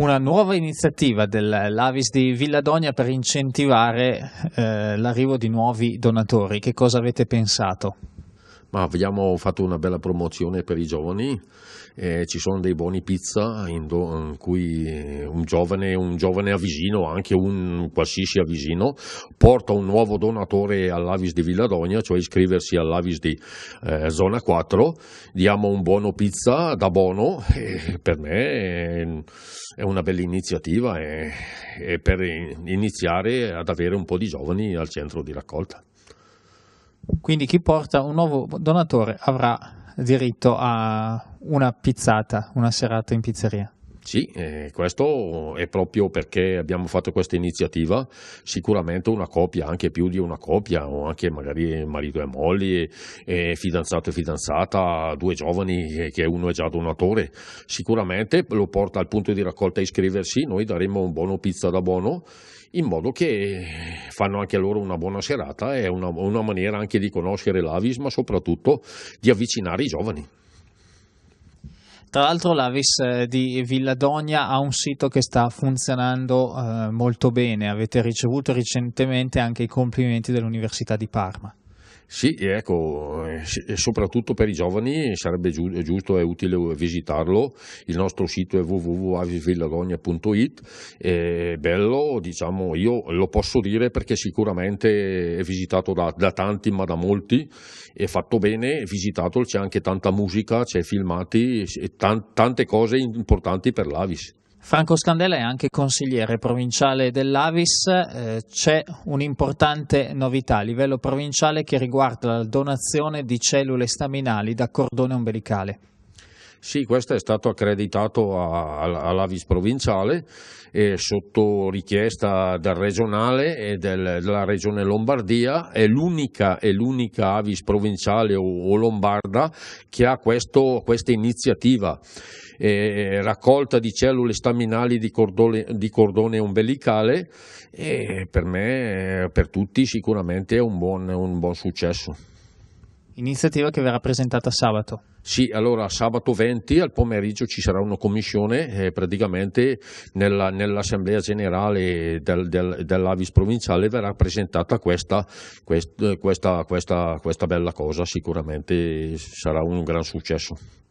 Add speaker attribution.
Speaker 1: una nuova iniziativa dell'Avis di Villadonia per incentivare eh, l'arrivo di nuovi donatori. Che cosa avete pensato? Ma abbiamo fatto una
Speaker 2: bella promozione per i giovani, eh, ci sono dei buoni pizza in, do, in cui eh, un giovane, un giovane, avvisino, anche un qualsiasi avvisino, porta un nuovo donatore all'Avis di Villadogna, cioè iscriversi all'Avis di eh, Zona 4, diamo un buono pizza da bono, eh, per me è, una bella iniziativa e per iniziare ad avere un po' di giovani al centro di raccolta.
Speaker 1: Quindi chi porta un nuovo donatore avrà diritto a una pizzata, una serata in pizzeria.
Speaker 2: Sì, eh, questo è proprio perché abbiamo fatto questa iniziativa, sicuramente una coppia, anche più di una coppia, o anche magari marito e moglie, e fidanzato e fidanzata, due giovani eh, che uno è già donatore, sicuramente lo porta al punto di raccolta a iscriversi, noi daremo un buono pizza da buono in modo che fanno anche loro una buona serata, è una, una maniera anche di conoscere l'Avis, ma soprattutto di avvicinare i giovani.
Speaker 1: Tra l'altro l'Avis eh, di Villadonia ha un sito che sta funzionando eh, molto bene, avete ricevuto recentemente anche i complimenti dell'Università di Parma.
Speaker 2: Sì, ecco, soprattutto per i giovani sarebbe giusto e utile visitarlo. Il nostro sito è www.avisvillagogna.it, è bello, diciamo, io lo posso dire perché sicuramente è visitato da, da tanti, ma da molti, è fatto bene, visitato, c'è anche tanta musica, c'è filmati, tante cose importanti per l'Avis.
Speaker 1: Franco Scandella è anche consigliere provinciale dell'Avis, eh, c'è un'importante novità a livello provinciale che riguarda la donazione di cellule staminali da cordone ombelicale.
Speaker 2: Sì, questo è stato accreditato all'Avis provinciale eh, sotto richiesta del regionale e del, della regione Lombardia, è l'unica, è l'unica Avis provinciale o, o lombarda che ha questo, questa iniziativa. Eh, raccolta di cellule staminali di cordone, di cordone ombelicale e per me, per tutti sicuramente è un buon, un buon successo. Iniziativa che verrà presentata sabato. Sì, allora sabato 20 al pomeriggio ci sarà una commissione eh, praticamente nella, nell'assemblea generale del, del, dell'Avis provinciale verrà presentata questa, quest, questa, questa, questa bella cosa, sicuramente sarà un gran successo.